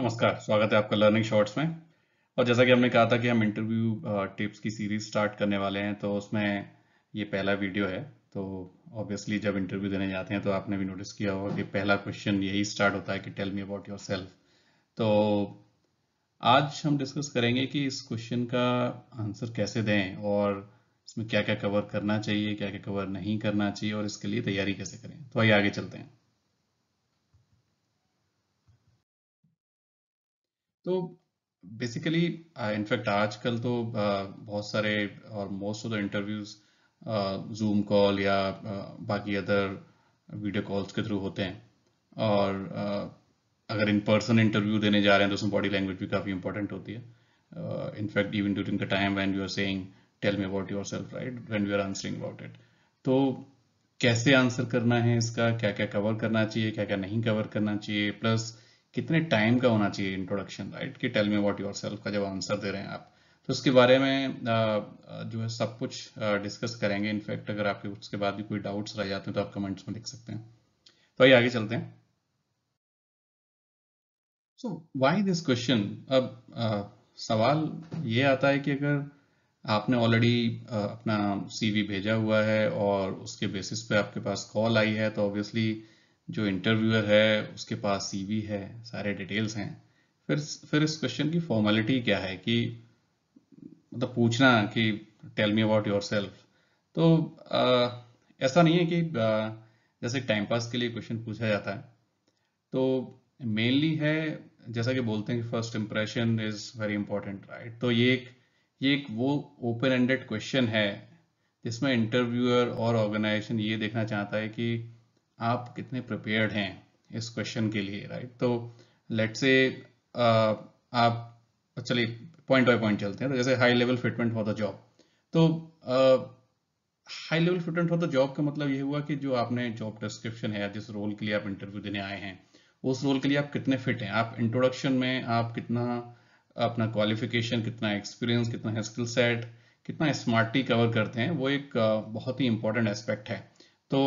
नमस्कार स्वागत है आपका लर्निंग शॉर्ट्स में और जैसा कि हमने कहा था कि हम इंटरव्यू टिप्स uh, की सीरीज स्टार्ट करने वाले हैं तो उसमें ये पहला वीडियो है तो ऑब्वियसली जब इंटरव्यू देने जाते हैं तो आपने भी नोटिस किया होगा कि पहला क्वेश्चन यही स्टार्ट होता है कि tell me about yourself तो आज हम डिस्कस करेंगे कि इस क्वेश्चन का आंसर कैसे दें और इसमें क्या क्या कवर करना चाहिए क्या क्या कवर नहीं करना चाहिए और इसके लिए तैयारी कैसे करें तो आइए आगे चलते हैं तो बेसिकली इनफैक्ट uh, आजकल तो uh, बहुत सारे और most of the interviews Zoom call या uh, बाकी अदर वीडियो कॉल्स के थ्रू होते हैं और अगर इन पर्सन इंटरव्यू देने जा रहे हैं तो उसमें बॉडी लैंग्वेज भी काफ़ी इंपॉर्टेंट होती है in fact even during the time when you are saying tell me about yourself right when you are answering about it तो कैसे आंसर करना है इसका क्या क्या कवर करना चाहिए क्या क्या नहीं कवर करना चाहिए प्लस कितने टाइम का होना चाहिए इंट्रोडक्शन राइट कि टेल मी अबाउट योरसेल्फ का जब आंसर दे रहे हैं आप तो उसके बारे में जो है सब कुछ डिस्कस करेंगे इनफैक्ट अगर आपके उसके बाद भी कोई डाउट्स रह जाते हैं तो आप कमेंट्स में लिख सकते हैं तो आइए आगे चलते हैं सो व्हाई दिस क्वेश्चन अब आ, सवाल ये आता है कि अगर आपने ऑलरेडी अपना सीवी भेजा हुआ है और उसके बेसिस पे आपके पास कॉल आई है तो ऑब्वियसली जो इंटरव्यूअर है उसके पास सीवी है सारे डिटेल्स हैं फिर फिर इस क्वेश्चन की फॉर्मेलिटी क्या है कि मतलब पूछना कि tell me about yourself तो आ, ऐसा नहीं है कि आ, जैसे टाइम पास के लिए क्वेश्चन पूछा जाता है तो मेनली है जैसा कि बोलते हैं कि first impression is very important right तो ये एक ये एक वो ओपन एंडेड क्वेश्चन है जिसमें इंटरव्यूअर और ऑर्गेनाइजेशन ये देखना चाहता है कि आप कितने प्रिपेयर्ड हैं इस क्वेश्चन के लिए राइट तो लेट से आप चलिए पॉइंट बाय पॉइंट चलते हैं तो जैसे high level fitment for the job तो high level fitment for the job का मतलब ये हुआ कि जो आपने जॉब डिस्क्रिप्शन है जिस रोल के लिए आप इंटरव्यू देने आए हैं उस रोल के लिए आप कितने फिट हैं आप इंट्रोडक्शन में आप कितना अपना क्वालिफिकेशन कितना एक्सपीरियंस कितना है स्किल सेट कितना स्मार्टली कवर करते हैं वो एक बहुत ही इंपॉर्टेंट एस्पेक्ट है तो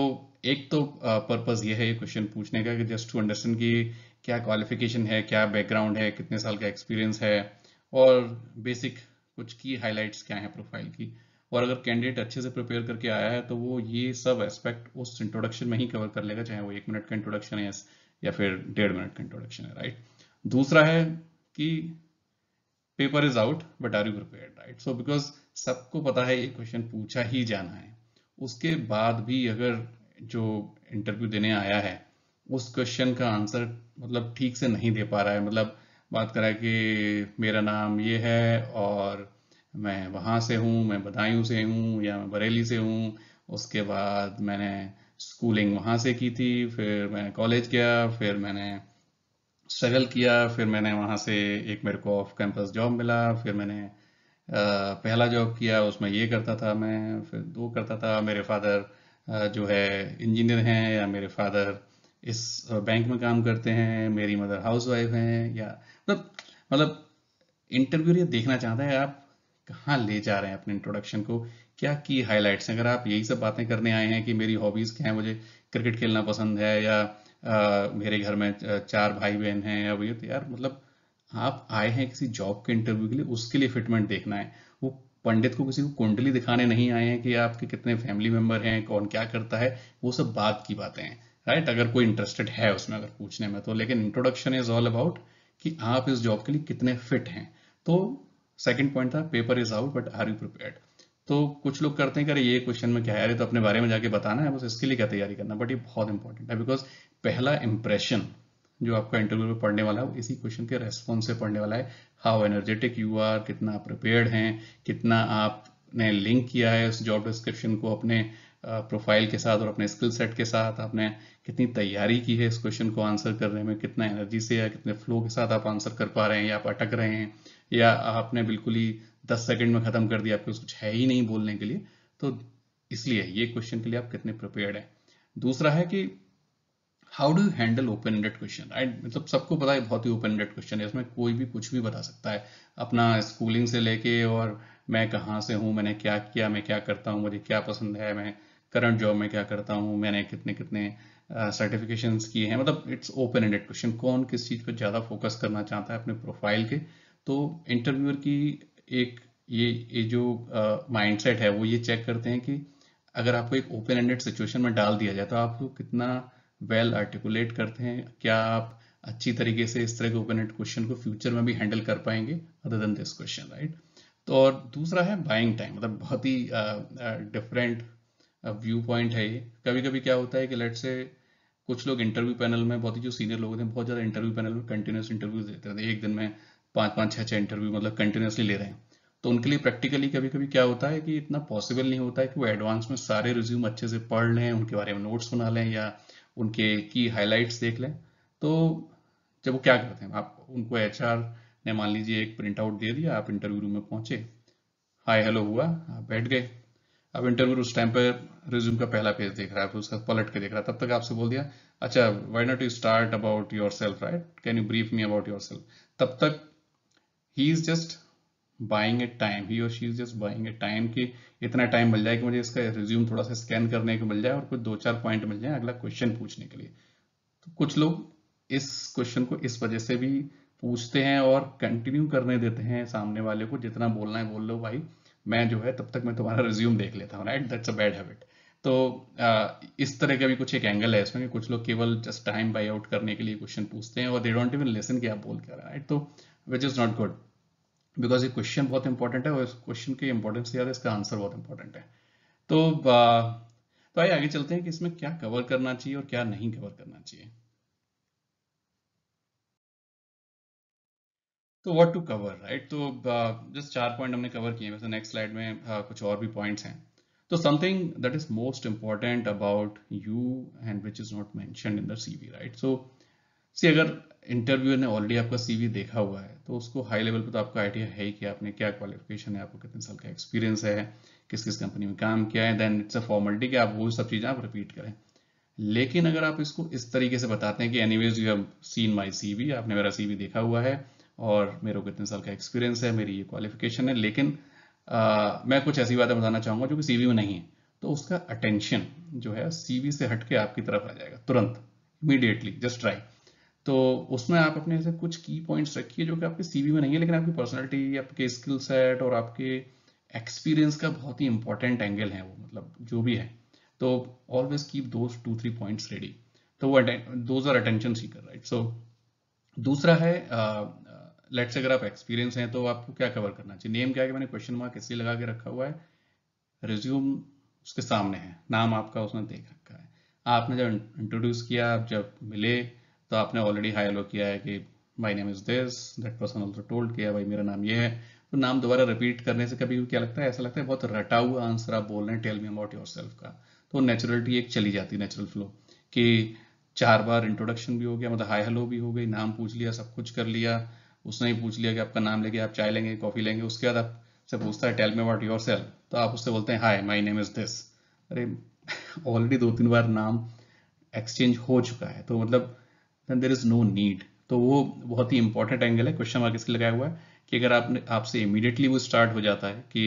एक तो पर्पज़ uh, ये है ये क्वेश्चन पूछने का कि जस्ट टू अंडरस्टैंड कि क्या क्वालिफिकेशन है क्या बैकग्राउंड है कितने साल का एक्सपीरियंस है और बेसिक कुछ की हाइलाइट्स क्या हैं प्रोफाइल की और अगर कैंडिडेट अच्छे से प्रिपेयर करके आया है तो वो ये सब एस्पेक्ट उस इंट्रोडक्शन में ही कवर कर लेगा चाहे वो एक मिनट का इंट्रोडक्शन है या फिर डेढ़ मिनट का इंट्रोडक्शन है राइट दूसरा है कि paper is out but are you prepare right so because सबको पता है ये क्वेश्चन पूछा ही जाना है उसके बाद भी अगर जो इंटरव्यू देने आया है उस क्वेश्चन का आंसर मतलब ठीक से नहीं दे पा रहा है मतलब बात करा कि मेरा नाम ये है और मैं वहाँ से हूँ मैं बदायूं से हूँ या मैं बरेली से हूँ उसके बाद मैंने स्कूलिंग वहाँ से की थी फिर मैं कॉलेज गया फिर मैंने स्ट्रगल किया फिर मैंने वहाँ से एक मेरे को ऑफ कैंपस जॉब मिला फिर मैंने पहला जॉब किया उसमें ये करता था मैं फिर दो करता था मेरे फादर जो है इंजीनियर हैं या मेरे फादर इस बैंक में काम करते हैं मेरी मदर हाउस वाइफ हैं या मतलब मतलब इंटरव्यू ये देखना चाहता है आप कहाँ ले जा रहे हैं अपने इंट्रोडक्शन को क्या की हाईलाइट्स हैं अगर आप यही सब बातें करने आए हैं कि मेरी हॉबीज़ क्या है मुझे क्रिकेट खेलना पसंद है या आ, मेरे घर में चार भाई बहन हैं या भैया तो यार मतलब आप आए हैं किसी जॉब के इंटरव्यू के लिए उसके लिए फिटमेंट देखना है पंडित को किसी को कुंडली दिखाने नहीं आए हैं कि आपके कितने फैमिली मेंबर हैं कौन क्या करता है वो सब बात की बातें हैं राइट अगर कोई इंटरेस्टेड है उसमें अगर पूछने में तो लेकिन इंट्रोडक्शन इज ऑल अबाउट कि आप इस जॉब के लिए कितने फिट हैं तो सेकंड पॉइंट था paper is out but are you prepared तो कुछ लोग करते हैं कि अरे ये क्वेश्चन में क्या है अरे तो अपने बारे में जाके बताना है बस इसके लिए क्या तैयारी करना बट ये बहुत इंपॉर्टेंट है बिकॉज पहला इंप्रेशन जो आपका इंटरव्यू में पढ़ने वाला है इसी क्वेश्चन के रेस्पॉन्स से पढ़ने वाला है हाउ एनर्जेटिक यू आर कितना आप प्रिपेयर्ड हैं कितना आपने लिंक किया है उस जॉब डिस्क्रिप्शन को अपने प्रोफाइल के साथ और अपने स्किल सेट के साथ आपने कितनी तैयारी की है इस क्वेश्चन को आंसर करने में कितना एनर्जी से या कितने फ्लो के साथ आप आंसर कर पा रहे हैं या आप अटक रहे हैं या आपने बिल्कुल ही दस सेकेंड में खत्म कर दिया आपके कुछ है ही नहीं बोलने के लिए तो इसलिए ये क्वेश्चन के लिए आप कितने प्रिपेयर्ड हैं दूसरा है कि how do handle open ended question right मतलब सबको पता है बहुत ही ओपन एंडेड क्वेश्चन है इसमें कोई भी कुछ भी बता सकता है अपना स्कूलिंग से लेके और मैं कहाँ से हूँ मैंने क्या किया मैं क्या करता हूँ मुझे क्या पसंद है मैं करंट जॉब में क्या करता हूँ मैंने कितने कितने सर्टिफिकेशन uh, किए हैं मतलब इट्स ओपन एंडेड क्वेश्चन कौन किस चीज़ पर ज़्यादा फोकस करना चाहता है अपने प्रोफाइल के तो इंटरव्यूअर की एक ये ये जो माइंडसेट uh, है वो ये चेक करते हैं कि अगर आपको एक ओपन एंडेड सिचुएशन में डाल दिया जाए तो आपको कितना वेल आर्टिकुलेट करते हैं क्या आप अच्छी तरीके से इस तरह के ओपन एंड क्वेश्चन को फ्यूचर में भी हैंडल कर पाएंगे other than this question right तो और दूसरा है बाइंग टाइम मतलब बहुत ही डिफरेंट व्यू पॉइंट है ये कभी कभी क्या होता है कि लेट से कुछ लोग इंटरव्यू पैनल में बहुत ही जो सीनियर लोग होते हैं बहुत ज़्यादा इंटरव्यू पैनल में कंटिन्यूस इंटरव्यू देते रहते हैं एक दिन में पांच पांच छह छह इंटरव्यू मतलब कंटिन्यूसली ले रहे हैं तो उनके लिए प्रैक्टिकली कभी कभी क्या होता है कि इतना पॉसिबल नहीं होता है कि वो एडवांस में सारे रिज्यूम अच्छे से पढ़ लें उनके बारे में नोट्स बना लें या उनके की हाइलाइट्स देख लें तो जब वो क्या करते हैं आप उनको एच ने मान लीजिए एक प्रिंट आउट दे दिया आप इंटरव्यू रूम में पहुंचे हाय हेलो हुआ आप बैठ गए अब इंटरव्यू उस टाइम पर रिज्यूम का पहला पेज देख रहा है उसका पलट के देख रहा है तब तक आपसे बोल दिया अच्छा why not you start about yourself right can you brief me about yourself तब तक he is just buying a time he और she's just buying a time कि इतना टाइम मिल जाए कि मुझे इसका रिज्यूम थोड़ा सा स्कैन करने को मिल जाए और कुछ दो चार पॉइंट मिल जाए अगला क्वेश्चन पूछने के लिए तो कुछ लोग इस क्वेश्चन को इस वजह से भी पूछते हैं और कंटिन्यू करने देते हैं सामने वाले को जितना बोलना है बोल लो भाई मैं जो है तब तक मैं तुम्हारा रिज्यूम देख लेता हूँ राइट दैट्स तो, अ बैड हैबिट तो इस तरह का भी कुछ एक एंगल है इसमें कि कुछ लोग केवल जस्ट टाइम बाई आउट करने के लिए क्वेश्चन पूछते हैं और दे डोंट इवन लेसन कि आप बोल क्या राइट तो which is not good because ये क्वेश्चन बहुत इंपॉर्टेंट है और इस क्वेश्चन की इंपॉर्टेंस ज्यादा इसका आंसर बहुत इंपॉर्टेंट है तो तो आइए आगे चलते हैं कि इसमें क्या कवर करना चाहिए और क्या नहीं कवर करना चाहिए तो व्हाट टू कवर राइट तो जस्ट चार पॉइंट हमने कवर किए वैसे नेक्स्ट स्लाइड में uh, कुछ और भी पॉइंट्स हैं तो something that is most important about you and which is not mention in the C right so say अगर इंटरव्यू ने ऑलरेडी आपका सीवी देखा हुआ है तो उसको हाई लेवल पर तो आपका आइडिया है कि आपने क्या क्वालिफिकेशन है आपको कितने साल का एक्सपीरियंस है किस किस कंपनी में काम किया है देन इट्स अ फॉर्मेलिटी कि आप वो सब चीज़ें आप रिपीट करें लेकिन अगर आप इसको इस तरीके से बताते हैं कि anyways you have seen my C आपने मेरा सी देखा हुआ है और मेरे को कितने साल का एक्सपीरियंस है मेरी ये क्वालिफिकेशन है लेकिन आ, मैं कुछ ऐसी बातें बताना चाहूंगा जो कि सी में नहीं है तो उसका अटेंशन जो है सी से हटके आपकी तरफ आ जाएगा तुरंत इमीडिएटली जस्ट ट्राई तो उसमें आप अपने से कुछ की पॉइंट्स रखिए जो कि आपके सीवी में नहीं है लेकिन आपकी पर्सनालिटी आपके स्किल सेट और आपके एक्सपीरियंस का बहुत ही इंपॉर्टेंट एंगल है वो मतलब जो भी है तो always keep those two three points ready तो वो those are attention seeker right so दूसरा है लेट्स अगर आप एक्सपीरियंस हैं तो आपको क्या कवर करना चाहिए नेम क्या है कि मैंने क्वेश्चन मार्क इसलिए लगा के रखा हुआ है रिज्यूम उसके सामने है नाम आपका उसने देख रखा है आपने जब इंट्रोड्यूस किया आप जब मिले तो आपने ऑलरेडी हाई हेलो किया है कि my name is this that person also told किया भाई मेरा नाम ये है तो नाम दोबारा रिपीट करने से कभी क्या लगता है ऐसा लगता है बहुत रटा हुआ आंसर आप बोल रहे हैं tell me about yourself का तो नेचुरलिटी एक चली जाती है नेचुरल फ्लो कि चार बार इंट्रोडक्शन भी हो गया मतलब हाई हेलो भी हो गई नाम पूछ लिया सब कुछ कर लिया उसने ही पूछ लिया कि आपका नाम लेके आप चाय लेंगे कॉफ़ी लेंगे उसके बाद आपसे पूछता है tell me about yourself तो आप उससे बोलते हैं hi my name is this अरे ऑलरेडी दो तीन बार नाम एक्सचेंज हो चुका है तो मतलब then there is no need तो वो बहुत ही इंपॉर्टेंट एंगल है क्वेश्चन मार्क इसके लगाया हुआ है कि अगर आपने आपसे इमीडिएटली वो स्टार्ट हो जाता है कि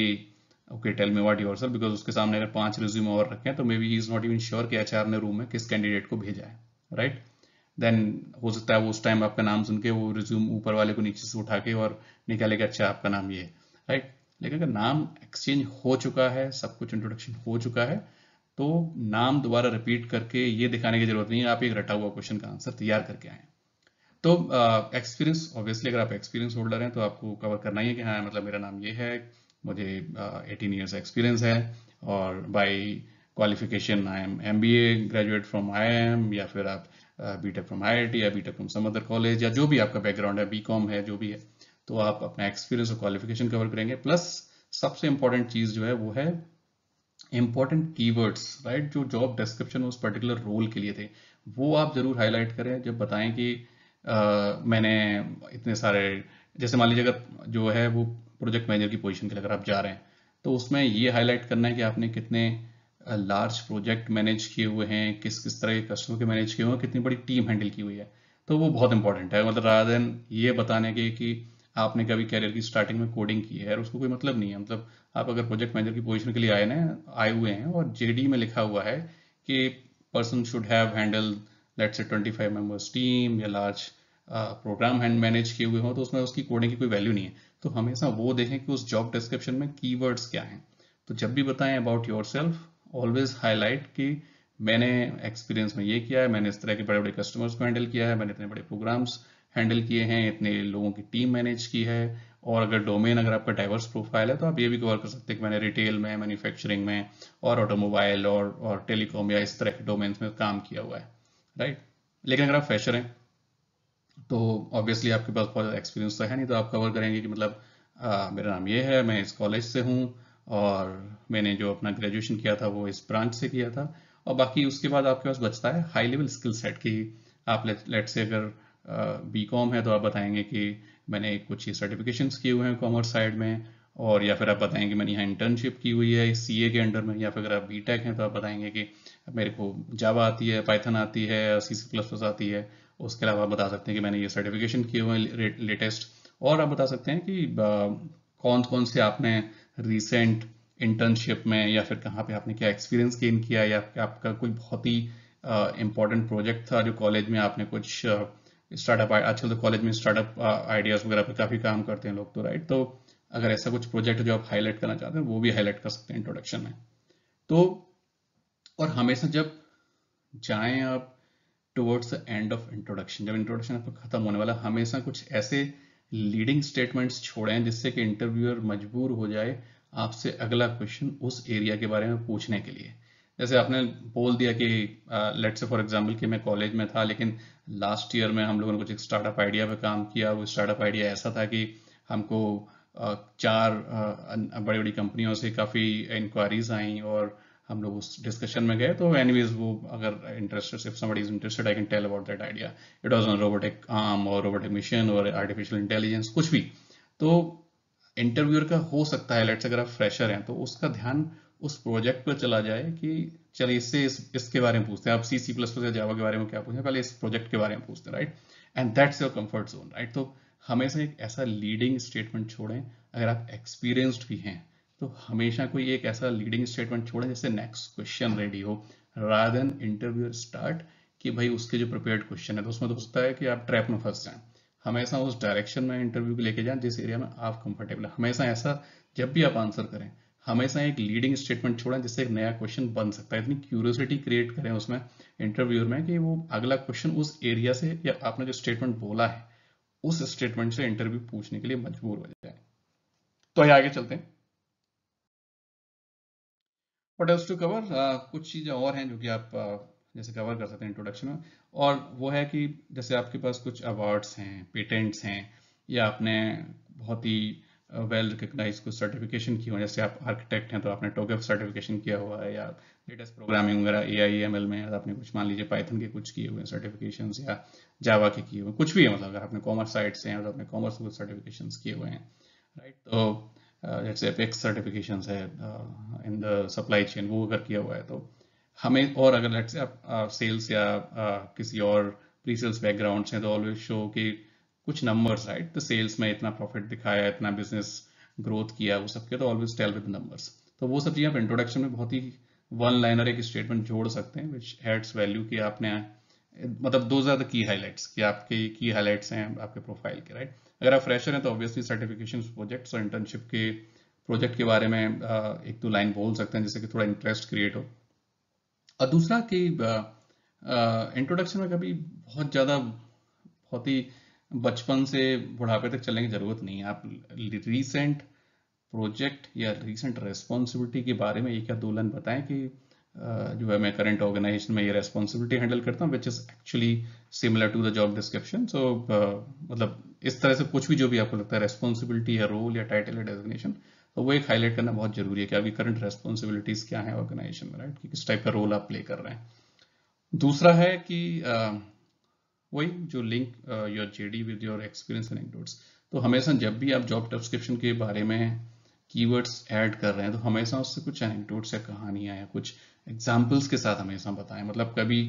okay tell me what your sir because उसके सामने अगर पांच रिज्यूम और रखे हैं तो maybe is not even sure कि एच ने रूम में किस कैंडिडेट को भेजा है राइट right? देन हो सकता है वो उस टाइम आपका नाम सुन के वो रिज्यूम ऊपर वाले को नीचे से उठा के और निकाले निकालेगा अच्छा आपका नाम ये राइट लेकिन अगर नाम एक्सचेंज हो चुका है सब कुछ इंट्रोडक्शन हो चुका है तो नाम दोबारा रिपीट करके ये दिखाने की जरूरत नहीं है आप एक रटा हुआ क्वेश्चन का आंसर तैयार करके आए तो एक्सपीरियंस ऑब्वियसली अगर आप एक्सपीरियंस होल्डर हैं तो आपको कवर करना ही है कि हाँ मतलब मेरा नाम ये है मुझे एटीन ईयर्स एक्सपीरियंस है और by qualification I am M B A graduate from I M या फिर आप B tech from I I T या B tech from summer college या जो भी आपका बैकग्राउंड है बी कॉम है जो भी है तो आप अपना एक्सपीरियंस और क्वालिफिकेशन कवर करेंगे प्लस सबसे इंपॉर्टेंट चीज़ जो है वो है इंपॉर्टेंट कीवर्ड्स राइट जो जॉब डिस्क्रिप्शन उस पर्टिकुलर रोल के लिए थे वो आप जरूर हाईलाइट करें जब बताएं कि आ, मैंने इतने सारे जैसे मान लीजिए अगर जो है वो प्रोजेक्ट मैनेजर की पोजीशन के लिए अगर आप जा रहे हैं तो उसमें ये हाईलाइट करना है कि आपने कितने लार्ज प्रोजेक्ट मैनेज किए हुए हैं किस किस तरह के कस्टमर के मैनेज किए हुए हैं कितनी बड़ी टीम हैंडल की हुई है तो वो बहुत इंपॉर्टेंट है मतलब राधा देन ये बताने के कि आपने कभी कैरियर की स्टार्टिंग में कोडिंग की है और उसको कोई मतलब नहीं है मतलब आप अगर प्रोजेक्ट मैनेजर की पोजीशन के लिए आए ना आए हुए हैं और जेडी में लिखा हुआ है कि person should have handle let's say 25 members team या लार्ज प्रोग्राम हैंड मैनेज किए हुए हों तो उसमें उसकी कोडिंग की कोई वैल्यू नहीं है तो हमेशा वो देखें कि उस जॉब डिस्क्रिप्शन में कीवर्ड्स क्या हैं तो जब भी बताएं अबाउट योर ऑलवेज हाईलाइट कि मैंने एक्सपीरियंस में ये किया है मैंने इस तरह के बड़े बड़े कस्टमर्स को हैंडल किया है मैंने इतने बड़े प्रोग्राम्स हैंडल किए हैं इतने लोगों की टीम मैनेज की है और अगर डोमेन अगर आपका डाइवर्स प्रोफाइल है तो आप ये भी कवर कर सकते हैं कि मैंने रिटेल में मैन्युफैक्चरिंग में और ऑटोमोबाइल और और टेलीकॉम या इस तरह के डोमेन में काम किया हुआ है राइट लेकिन अगर आप फ्रेशर हैं तो ऑब्वियसली आपके पास बहुत एक्सपीरियंस तो है नहीं तो आप कवर करेंगे कि मतलब आ, मेरा नाम ये है मैं इस कॉलेज से हूँ और मैंने जो अपना ग्रेजुएशन किया था वो इस ब्रांच से किया था और बाकी उसके बाद आपके पास बचता है हाई लेवल स्किल सेट की आप लेट, लेट से अगर बी कॉम है तो आप बताएंगे कि मैंने कुछ सर्टिफिकेशन किए हुए हैं कॉमर्स साइड में और या फिर आप बताएं कि मैंने यहाँ इंटर्नशिप की हुई है सी के अंडर में या फिर अगर आप बी टेक हैं तो आप बताएंगे कि मेरे को जावा आती है पाइथन आती है सी सी प्लस प्लस आती है उसके अलावा आप बता सकते हैं कि मैंने ये सर्टिफिकेशन किए हुए हैं लेटेस्ट और आप बता सकते हैं कि कौन कौन से आपने रिसेंट इंटर्नशिप में या फिर कहाँ पे आपने क्या एक्सपीरियंस गेन किया या आपका कोई बहुत ही इंपॉर्टेंट प्रोजेक्ट था जो कॉलेज में आपने कुछ uh, स्टार्टअप आजकल तो कॉलेज में स्टार्टअप आइडियाज वगैरह पे काफ़ी काम करते हैं लोग तो राइट तो अगर ऐसा कुछ प्रोजेक्ट जो आप हाईलाइट करना चाहते हैं वो भी हाईलाइट कर सकते हैं इंट्रोडक्शन में तो और हमेशा जब जाएं आप टुवर्ड्स एंड ऑफ इंट्रोडक्शन जब इंट्रोडक्शन आपका खत्म होने वाला हमेशा कुछ ऐसे लीडिंग स्टेटमेंट्स हैं जिससे कि इंटरव्यूअर मजबूर हो जाए आपसे अगला क्वेश्चन उस एरिया के बारे में पूछने के लिए जैसे आपने बोल दिया कि लेट्स फॉर एग्जाम्पल कि मैं कॉलेज में था लेकिन लास्ट ईयर में हम लोगों ने कुछ एक स्टार्टअप आइडिया पे काम किया वो स्टार्टअप आइडिया ऐसा था कि हमको चार बड़ी बड़ी कंपनियों से काफ़ी इंक्वायरीज आई और हम लोग उस डिस्कशन में गए तो एनीवेज वो अगर interested if somebody is interested I can tell about that idea it was on robotic arm और रोबोटिक मिशन और आर्टिफिशियल इंटेलिजेंस कुछ भी तो इंटरव्यूअर का हो सकता है लेट्स अगर आप फ्रेशर हैं तो उसका ध्यान उस प्रोजेक्ट पर चला जाए कि चलिए इससे इस, इसके बारे में पूछते हैं आप सी सी प्लस प्लस या जावा के बारे में क्या पूछते हैं पहले इस प्रोजेक्ट के बारे में पूछते हैं right and that's your comfort zone right तो हमेशा एक ऐसा लीडिंग स्टेटमेंट छोड़ें अगर आप एक्सपीरियंस्ड भी हैं तो हमेशा कोई एक ऐसा लीडिंग स्टेटमेंट छोड़ें जैसे नेक्स्ट क्वेश्चन रेडी हो राधन इंटरव्यू स्टार्ट कि भाई उसके जो प्रिपेयर्ड क्वेश्चन है तो उसमें तो सकता है कि आप ट्रैप में फंस जाएं हमेशा उस डायरेक्शन में इंटरव्यू लेके जाएं जिस एरिया में आप कंफर्टेबल हमेशा ऐसा जब भी आप आंसर करें हमेशा एक लीडिंग स्टेटमेंट छोड़ा जिससे एक नया क्वेश्चन बन सकता है इतनी क्यूरियोसिटी क्रिएट करें उसमें इंटरव्यूअर में कि वो अगला क्वेश्चन उस एरिया से या आपने जो स्टेटमेंट बोला है उस स्टेटमेंट से इंटरव्यू पूछने के लिए मजबूर हो जाए तो आइए आगे चलते हैं वट एल्स टू कवर कुछ चीज़ें और हैं जो कि आप uh, जैसे कवर कर सकते हैं इंट्रोडक्शन में और वो है कि जैसे आपके पास कुछ अवार्ड्स हैं पेटेंट्स हैं या आपने बहुत ही वेल रिकग्नाइज कुछ सर्टिफिकेशन की हो जैसे आप आर्किटेक्ट हैं तो आपने टोकेफ सर्टिफिकेशन किया हुआ है या लेटेस्ट प्रोग्रामिंग वगैरह ए आई एम एल में आपने कुछ मान लीजिए पाइथन के कुछ किए हुए हैं सर्टिफिकेशन या जावा के किए हुए हैं कुछ भी है मतलब अगर आपने कॉमर्स साइट से हैं तो आपने कॉमर्स कुछ सर्टिफिकेशन किए हुए हैं राइट तो जैसे एपेक्स सर्टिफिकेशन है इन द सप्लाई चेन वो अगर किया हुआ है तो हमें और अगर लेट्स से आप सेल्स या किसी और प्री सेल्स बैकग्राउंड से तो ऑलवेज शो की कुछ नंबर्स राइट तो सेल्स में इतना प्रॉफिट दिखाया इतना बिजनेस ग्रोथ किया वो सब किया तो ऑलवेज टेल विद नंबर्स तो वो सब चीज़ें आप इंट्रोडक्शन में बहुत ही वन लाइनर एक स्टेटमेंट जोड़ सकते हैं विच हेड्स वैल्यू की आपने मतलब दो ज्यादा की हाईलाइट्स की आपके की हाईलाइट्स हैं आपके प्रोफाइल के राइट अगर आप फ्रेशर हैं तो ऑब्वियसली सर्टिफिकेशन प्रोजेक्ट्स और इंटर्नशिप के प्रोजेक्ट के बारे में एक दो लाइन बोल सकते हैं जिससे कि थोड़ा इंटरेस्ट क्रिएट हो और दूसरा कि इंट्रोडक्शन में कभी बहुत ज़्यादा बहुत ही बचपन से बुढ़ापे तक चलने की ज़रूरत नहीं है आप रिसेंट प्रोजेक्ट या रिसेंट रेस्पॉन्सिबिलिटी के बारे में एक या दो लाइन बताएं कि जो है मैं करंट ऑर्गेनाइजेशन में ये रेस्पॉन्सिबिलिटी हैंडल करता हूँ which is actually similar to the job description so मतलब इस तरह से कुछ भी जो भी आपको लगता है रेस्पॉन्सिबिलिटी या रोल या टाइटल या डेजिग्नेशन तो वो एक हाईलाइट करना बहुत जरूरी है कि आपकी करंट रेस्पॉन्सिबिलिटीज़ क्या है ऑर्गेनाइजेशन में राइट कि किस टाइप का रोल आप प्ले कर रहे हैं दूसरा है कि uh, वही जो link your JD with your experience anecdotes तो हमेशा जब भी आप जॉब डिस्क्रिप्शन के बारे में कीवर्ड्स ऐड कर रहे हैं तो हमेशा उससे कुछ एनेक्डोट्स या कहानियां या कुछ एग्जांपल्स के साथ हमेशा बताएं मतलब कभी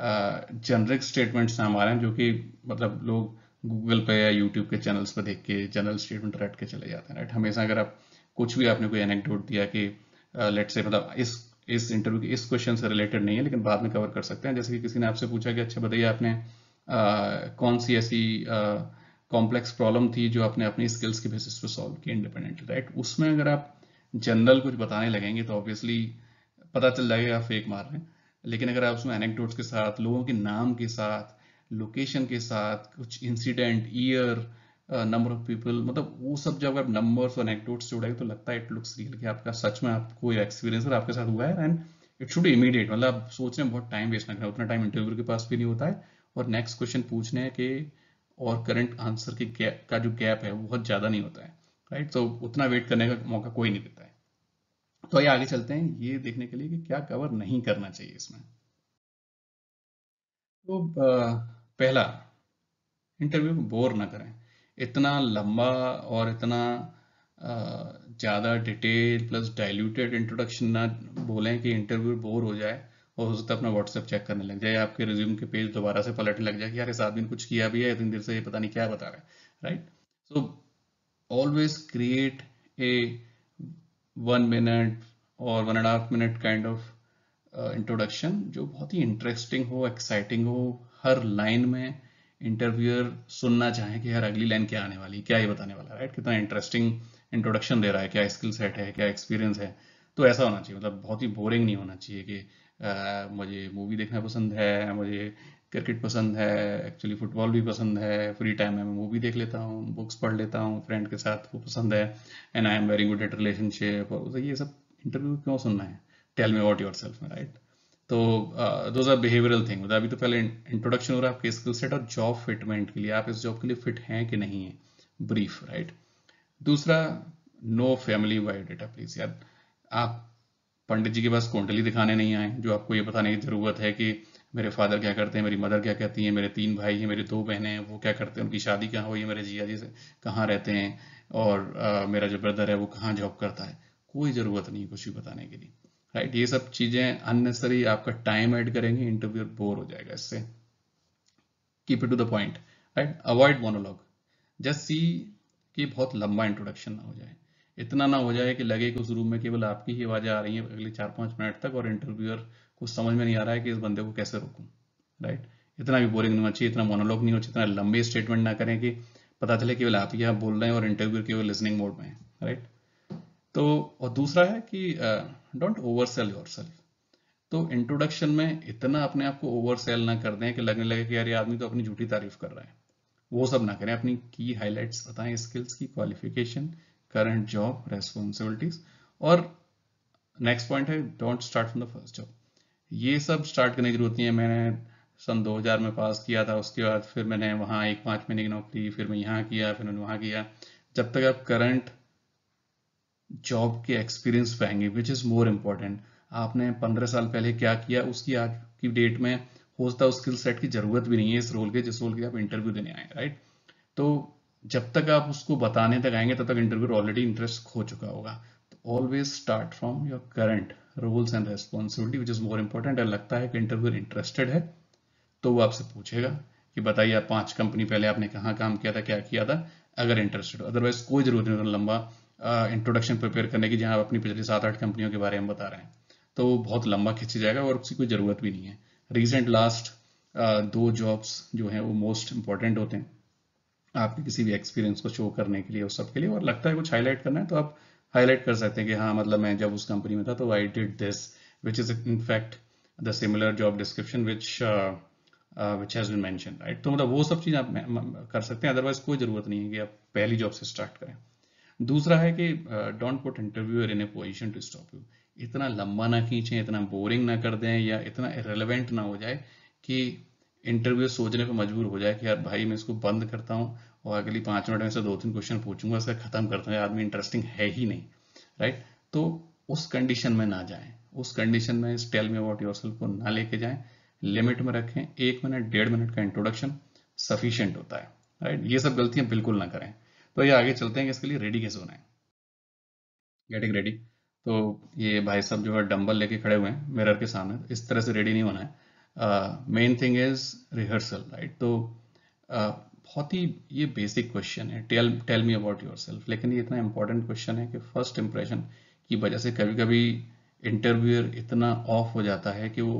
जनरिक uh, स्टेटमेंट्स ना मारें जो कि मतलब लोग गूगल पे या यूट्यूब के चैनल्स पर देख के जनरल स्टेटमेंट रट के चले जाते हैं राइट हमेशा अगर आप कुछ भी आपने कोई एनेक्डोट दिया कि लेट uh, से मतलब इस इस इंटरव्यू के इस क्वेश्चन से रिलेटेड नहीं है लेकिन बाद में कवर कर सकते हैं जैसे कि किसी ने आपसे पूछा कि अच्छा बताइए आपने कौन सी ऐसी कॉम्प्लेक्स प्रॉब्लम थी जो आपने अपनी स्किल्स के बेसिस पे सॉल्व की इंडिपेंडेंटली राइट उसमें अगर आप जनरल कुछ बताने लगेंगे तो ऑब्वियसली पता चल जाएगा आप फेक मार रहे हैं लेकिन अगर आप उसमें एनेक्डोट्स के साथ लोगों के नाम के साथ लोकेशन के साथ कुछ incident year number of people मतलब वो सब जब आप नंबर्स और एनेक्डोट्स जोड़ेंगे तो लगता है इट लुक्स रियल कि आपका सच में आपको एक्सपीरियंस आपके साथ हुआ है एंड इट शुड इमीडिएट मतलब आप सोच रहे हैं बहुत टाइम वेस्ट ना करें उतना टाइम इंटरव्यू के पास भी नहीं होता है और नेक्स्ट क्वेश्चन पूछने हैं कि और करंट आंसर के का जो गैप है वो बहुत ज़्यादा नहीं होता है राइट तो उतना वेट करने का मौका कोई नहीं देता है तो ये आगे चलते हैं ये देखने के लिए कि क्या कवर नहीं करना चाहिए इसमें तो पहला इंटरव्यू को बोर ना करें इतना लंबा और इतना ज़्यादा डिटेल प्लस डाइल्यूटेड इंट्रोडक्शन ना बोलें कि इंटरव्यू बोर हो जाए और हो सकता है अपना व्हाट्सएप चेक करने लग जाए आपके रिज्यूम के पेज दोबारा से पलटने लग जाए कि यार इस आदमी ने कुछ किया भी है इतनी देर से ये पता नहीं क्या बता रहा है right so always create a one minute और one and half minute kind of introduction जो बहुत ही इंटरेस्टिंग हो एक्साइटिंग हो हर लाइन में इंटरव्यूअर सुनना चाहे कि यार अगली लाइन क्या आने वाली क्या ये बताने वाला राइट right? कितना इंटरेस्टिंग इंट्रोडक्शन दे रहा है क्या स्किल सेट है क्या एक्सपीरियंस है तो ऐसा होना चाहिए मतलब बहुत ही बोरिंग नहीं होना चाहिए कि मुझे मूवी देखना पसंद है मुझे क्रिकेट पसंद है एक्चुअली फुटबॉल भी पसंद है फ्री टाइम में मैं मूवी देख लेता हूँ बुक्स पढ़ लेता हूँ फ्रेंड के साथ वो पसंद है and I am very good at relationship और ये सब इंटरव्यू क्यों सुनना है tell me about yourself right तो दो आर बिहेवियरल थिंग अभी तो पहले इंट्रोडक्शन हो रहा है आपके स्किल सेट और जॉब फिटमेंट के लिए आप इस जॉब के लिए फिट हैं कि नहीं है ब्रीफ राइट right? दूसरा no family wide data please यार आप पंडित जी के पास कुंडली दिखाने नहीं आए जो आपको ये बताने की ज़रूरत है कि मेरे फादर क्या करते हैं मेरी मदर क्या कहती हैं मेरे तीन भाई हैं मेरे दो बहनें हैं वो क्या करते हैं उनकी शादी कहाँ हुई है मेरे जिया जी से कहाँ रहते हैं और आ, मेरा जो ब्रदर है वो कहाँ जॉब करता है कोई ज़रूरत नहीं कुछ भी बताने के लिए राइट ये सब चीज़ें अननेसरी आपका टाइम ऐड करेंगे इंटरव्यू बोर हो जाएगा इससे keep it to the point right avoid monologue just see कि बहुत लंबा इंट्रोडक्शन ना हो जाए इतना ना हो जाए कि लगे कि उस रूम में केवल आपकी ही आवाज़ें आ रही हैं अगले चार पांच मिनट तक और इंटरव्यूअर को समझ में नहीं आ रहा है कि इस बंदे को कैसे रोकूँ राइट इतना भी बोरिंग नहीं होना चाहिए इतना मोनोलॉग नहीं होना चाहिए इतना लंबे स्टेटमेंट ना करें कि पता चले केवल आप यहाँ बोल रहे हैं और इंटरव्यू केवल लिसनिंग मोड में है राइट तो और दूसरा है कि डोंट ओवर सेल योर तो इंट्रोडक्शन में इतना अपने आप को ओवर सेल ना कर दें कि लगने लगे कि यार ये आदमी तो अपनी झूठी तारीफ कर रहा है वो सब ना करें अपनी की हाईलाइट्स बताएं स्किल्स की क्वालिफिकेशन current job responsibilities और नेक्स्ट पॉइंट है don't start from the first job ये सब स्टार्ट करने की जरूरत नहीं है मैंने सन 2000 में पास किया था उसके बाद फिर मैंने वहां एक पांच महीने की नौकरी फिर मैं यहाँ किया फिर मैंने वहां किया जब तक आप करंट जॉब के एक्सपीरियंस पाएंगे विच इज़ मोर इम्पॉर्टेंट आपने पंद्रह साल पहले क्या किया उसकी आज की डेट में हो सकता है स्किल सेट की जरूरत भी नहीं है इस रोल के जिस रोल के आप इंटरव्यू देने आए राइट तो जब तक आप उसको बताने तक आएंगे तब तक इंटरव्यू ऑलरेडी इंटरेस्ट खो चुका होगा तो always start from your current roles and responsibility which is more important अगर लगता है कि इंटरव्यू इंटरेस्टेड है तो वो आपसे पूछेगा कि बताइए आप पांच कंपनी पहले आपने कहा काम किया था क्या किया था अगर इंटरेस्टेड हो अदरवाइज कोई जरूरत नहीं लंबा इंट्रोडक्शन प्रिपेयर करने की जहाँ आप अपनी पिछली सात आठ कंपनियों के बारे में बता रहे हैं तो वो बहुत लंबा खींची जाएगा और उसकी कोई ज़रूरत भी नहीं है रिसेंट लास्ट दो जॉब्स जो है वो मोस्ट इंपॉर्टेंट होते हैं आपके किसी भी एक्सपीरियंस को शो करने के लिए उस सब के लिए और लगता है कुछ हाईलाइट करना है तो आप हाईलाइट कर सकते हैं कि हाँ मतलब मैं जब उस कंपनी में था तो I did this which is in fact the similar job description which which has been mention right तो मतलब वो सब चीज़ आप कर सकते हैं अदरवाइज कोई ज़रूरत नहीं है कि आप पहली जॉब से स्टार्ट करें दूसरा है कि don't put interviewer in a position to stop you इतना लंबा ना खींचें इतना बोरिंग ना कर दें या इतना रेलिवेंट ना हो जाए कि इंटरव्यू सोचने पर मजबूर हो जाए कि यार भाई मैं इसको बंद करता हूँ और अगली पांच मिनट में से दो तीन क्वेश्चन पूछूंगा उसका खत्म करते हैं आदमी इंटरेस्टिंग है ही नहीं राइट तो उस कंडीशन में ना जाए उस कंडीशन में टेल मी अबाउट योर को ना लेके जाए लिमिट में रखें एक मिनट डेढ़ मिनट का इंट्रोडक्शन सफिशियंट होता है राइट ये सब गलतियां बिल्कुल ना करें तो ये आगे चलते हैं इसके लिए रेडी कैसे होना है गेटिंग रेडी तो ये भाई साहब जो है डंबल लेके खड़े हुए हैं मिरर के सामने इस तरह से रेडी नहीं होना है main thing is rehearsal right तो uh, बहुत ही ये बेसिक क्वेश्चन है tell tell me about your लेकिन ये इतना इंपॉर्टेंट क्वेश्चन है कि फर्स्ट इंप्रेशन की वजह से कभी कभी इंटरव्यूअर इतना ऑफ हो जाता है कि वो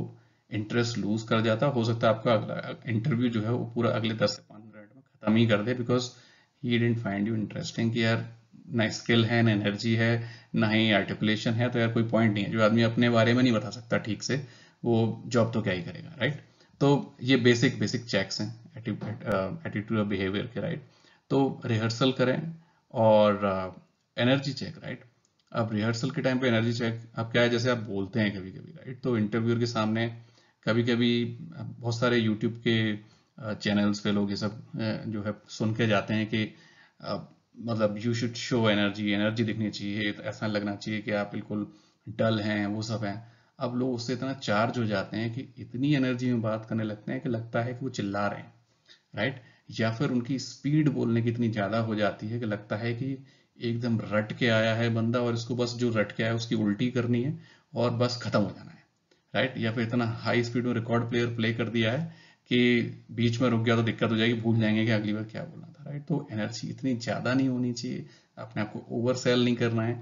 इंटरेस्ट लूज कर जाता हो सकता है आपका अगला इंटरव्यू जो है वो पूरा अगले दस से पंद्रह मिनट में खत्म ही कर दे because he don't find you interesting कि यार ना स्किल है ना एनर्जी है ना ही आर्टिकुलेशन है तो यार कोई पॉइंट नहीं है जो आदमी अपने बारे में नहीं बता सकता ठीक से वो जॉब तो क्या ही करेगा राइट right? तो ये बेसिक बेसिक चेक्स हैं एटीट्यूड और बिहेवियर के राइट तो रिहर्सल करें और एनर्जी चेक राइट अब रिहर्सल के टाइम पे एनर्जी चेक अब क्या है जैसे आप बोलते हैं कभी कभी राइट तो इंटरव्यूर के सामने कभी कभी uh, बहुत सारे यूट्यूब के चैनल्स uh, पे लोग ये सब uh, जो है सुन के जाते हैं कि मतलब you should show energy energy दिखनी चाहिए ऐसा लगना चाहिए कि आप बिल्कुल डल हैं वो सब हैं अब लोग उससे इतना चार्ज हो जाते हैं कि इतनी एनर्जी में बात करने लगते हैं कि लगता है कि वो चिल्ला रहे हैं राइट या फिर उनकी स्पीड बोलने की इतनी ज़्यादा हो जाती है कि लगता है कि एकदम रट के आया है बंदा और इसको बस जो रट के आया उसकी उल्टी करनी है और बस खत्म हो जाना है राइट या फिर इतना हाई स्पीड में रिकॉर्ड प्लेयर प्ले कर दिया है कि बीच में रुक गया तो दिक्कत हो जाएगी भूल जाएंगे कि अगली बार क्या बोलना था राइट तो एनर्जी इतनी ज़्यादा नहीं होनी चाहिए अपने आप को ओवर सेल नहीं करना है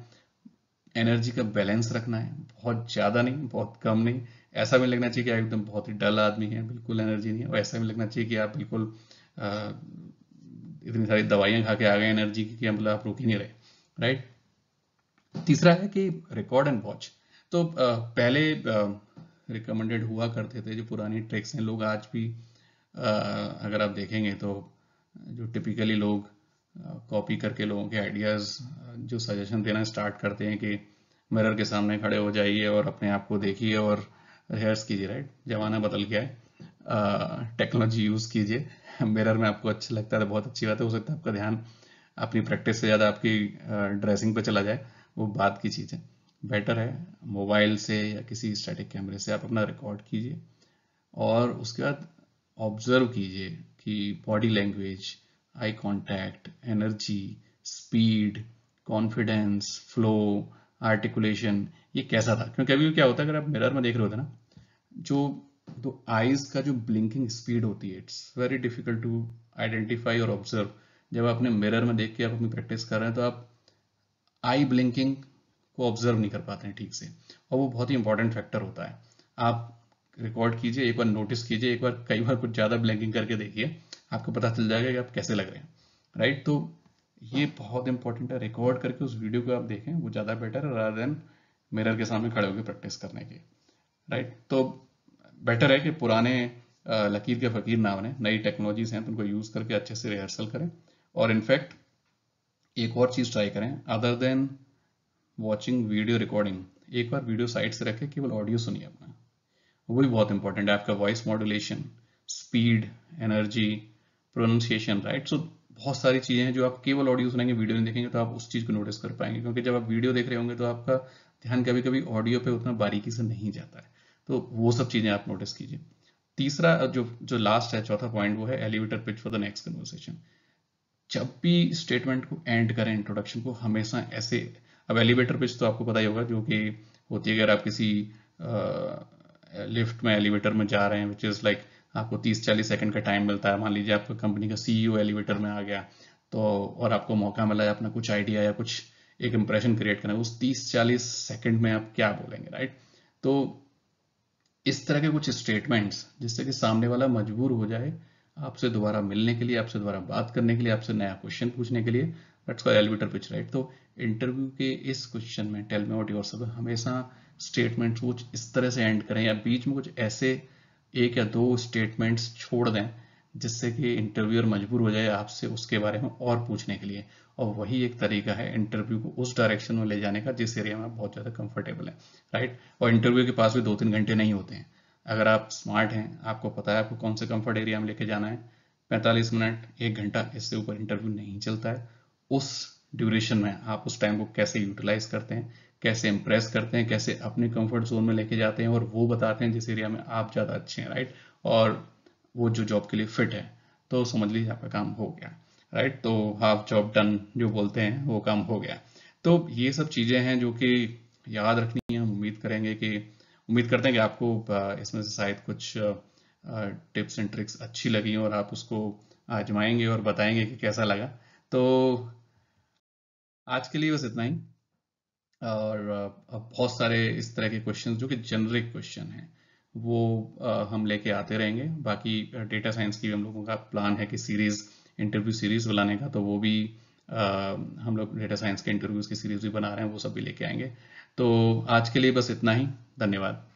एनर्जी का बैलेंस रखना है बहुत ज़्यादा नहीं बहुत कम नहीं ऐसा भी लगना चाहिए कि आप एकदम बहुत ही डल आदमी है बिल्कुल एनर्जी नहीं है और ऐसा भी लगना चाहिए कि आप बिल्कुल इतनी सारी दवाइयां खा के आ गए एनर्जी की मतलब आप रुक ही नहीं रहे राइट तीसरा है कि रिकॉर्ड एंड वॉच तो पहले रिकमेंडेड हुआ करते थे जो पुरानी ट्रिक्स हैं लोग आज भी अगर आप देखेंगे तो जो टिपिकली लोग कॉपी करके लोगों के आइडियाज़ जो सजेशन देना स्टार्ट करते हैं कि मिरर के सामने खड़े हो जाइए और अपने आप को देखिए और रिहर्स कीजिए राइट जमाना बदल गया है टेक्नोलॉजी यूज़ कीजिए मिरर में आपको अच्छा लगता है तो बहुत अच्छी बात है हो सकता है आपका ध्यान अपनी प्रैक्टिस से ज़्यादा आपकी ड्रेसिंग पे चला जाए वो बात की चीज़ है बेटर है मोबाइल से या किसी स्टैटिक कैमरे से आप अपना रिकॉर्ड कीजिए और उसके बाद ऑब्जर्व कीजिए कि body language eye contact, energy, speed confidence flow articulation ये कैसा था क्योंकि अभी क्या होता है अगर आप मिरर में देख रहे होते ना जो तो आईज का जो ब्लिंकिंग स्पीड होती है it's very difficult to identify और ऑब्जर्व जब आपने मिरर में देख के आप अपनी प्रैक्टिस कर रहे हैं तो आप आई ब्लिंकिंग को ऑब्जर्व नहीं कर पाते हैं ठीक से और वो बहुत ही इंपॉर्टेंट फैक्टर होता है आप रिकॉर्ड कीजिए एक बार नोटिस कीजिए एक बार कई बार कुछ ज़्यादा ब्लैंकिंग करके देखिए आपको पता चल जाएगा कि आप कैसे लग रहे हैं राइट तो ये बहुत इंपॉर्टेंट है रिकॉर्ड करके उस वीडियो को आप देखें वो ज़्यादा बेटर है रादर देन मिरर के सामने खड़े होकर प्रैक्टिस करने के राइट right? तो बेटर है कि पुराने लकीर के फकीर ना बने नई टेक्नोलॉजीज हैं तो उनको यूज़ करके अच्छे से रिहर्सल करें और इनफैक्ट एक और चीज़ ट्राई करें other than watching video recording एक बार वीडियो साइड से रखें केवल ऑडियो सुनिए अपना वो भी बहुत इंपॉर्टेंट है आपका voice modulation speed energy pronunciation right so बहुत सारी चीज़ें हैं जो आप केवल ऑडियो सुनेंगे वीडियो नहीं देखेंगे तो आप उस चीज़ को नोटिस कर पाएंगे क्योंकि जब आप वीडियो देख रहे होंगे तो आपका ध्यान कभी कभी ऑडियो पे उतना बारीकी से नहीं जाता है तो वो सब चीज़ें आप नोटिस कीजिए तीसरा जो जो लास्ट है चौथा पॉइंट वो है elevator pitch for the next conversation जब भी स्टेटमेंट को एंड करें इंट्रोडक्शन को हमेशा ऐसे अब एलिवेटर पिच तो आपको पता ही होगा जो कि होती है अगर आप किसी लिफ्ट में एलिवेटर में जा रहे हैं विच इज़ लाइक आपको 30-40 सेकंड का टाइम मिलता है मान लीजिए आपको कंपनी का सीईओ एलिवेटर e में आ गया तो और आपको मौका मिला है अपना कुछ आइडिया या कुछ एक इंप्रेशन क्रिएट करना उस 30-40 सेकंड में आप क्या बोलेंगे राइट तो इस तरह के कुछ स्टेटमेंट्स जिससे कि सामने वाला मजबूर हो जाए आपसे दोबारा मिलने के लिए आपसे दोबारा बात करने के लिए आपसे नया क्वेश्चन पूछने के लिए एलिवेटर पिच राइट तो इंटरव्यू के इस क्वेश्चन में टेल मी वॉट योर सब हमेशा स्टेटमेंट्स कुछ इस तरह से एंड करें या बीच में कुछ ऐसे एक या दो स्टेटमेंट्स छोड़ दें जिससे कि इंटरव्यूअर मजबूर हो जाए आपसे उसके बारे में और पूछने के लिए और वही एक तरीका है इंटरव्यू को उस डायरेक्शन में ले जाने का जिस एरिया में आप बहुत ज़्यादा कंफर्टेबल है राइट और इंटरव्यू के पास भी दो तीन घंटे नहीं होते हैं अगर आप स्मार्ट हैं आपको पता है आपको कौन से कंफर्ट एरिया में लेके जाना है पैंतालीस मिनट एक घंटा इससे ऊपर इंटरव्यू नहीं चलता है उस ड्यूरेशन में आप उस टाइम को कैसे यूटिलाइज करते हैं कैसे इम्प्रेस करते हैं कैसे अपने कंफर्ट जोन में लेके जाते हैं और वो बताते हैं जिस एरिया में आप ज़्यादा अच्छे हैं राइट और वो जो जॉब के लिए फिट है तो समझ लीजिए आपका काम हो गया राइट तो हाफ जॉब डन जो बोलते हैं वो काम हो गया तो ये सब चीज़ें हैं जो कि याद रखनी है हम उम्मीद करेंगे कि उम्मीद करते हैं कि आपको इसमें से शायद कुछ टिप्स एंड ट्रिक्स अच्छी लगी और आप उसको आजमाएंगे और बताएंगे कि कैसा लगा तो आज के लिए बस इतना ही और बहुत सारे इस तरह के क्वेश्चन जो कि जनरिक क्वेश्चन हैं वो हम लेके आते रहेंगे बाकी डेटा साइंस की भी हम लोगों का प्लान है कि सीरीज इंटरव्यू सीरीज बनाने का तो वो भी हम लोग डेटा साइंस के इंटरव्यूज की सीरीज भी बना रहे हैं वो सब भी लेके आएंगे तो आज के लिए बस इतना ही धन्यवाद